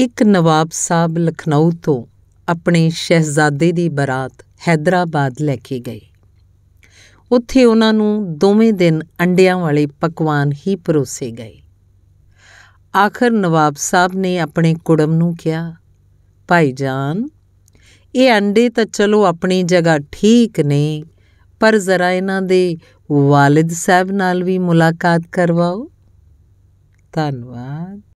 ਇੱਕ ਨਵਾਬ ਸਾਹਿਬ ਲਖਨਊ ਤੋਂ ਆਪਣੇ ਸ਼ਹਿਜ਼ਾਦੇ ਦੀ ਬਰਾਤ ਹైదరాబాద్ ਲੈ ਕੇ ਗਏ ਉੱਥੇ ਉਹਨਾਂ ਨੂੰ ਦੋਵੇਂ ਦਿਨ ਅੰਡਿਆਂ ਵਾਲੇ ਪਕਵਾਨ ਹੀ ਪਰੋਸੇ ਗਏ ਆਖਰ ਨਵਾਬ ਸਾਹਿਬ ਨੇ ਆਪਣੇ ਕੁੜਮ ਨੂੰ ਕਿਹਾ ਭਾਈ ਜਾਨ ਇਹ ਅੰਡੇ ਤਾਂ ਚਲੋ ਆਪਣੀ ਜਗ੍ਹਾ ਠੀਕ ਨੇ ਪਰ ਜ਼ਰਾ ਇਹਨਾਂ ਦੇ ਵਾਲਿਦ ਸਾਹਿਬ ਨਾਲ ਵੀ ਮੁਲਾਕਾਤ ਕਰਵਾਓ ਧੰਨਵਾਦ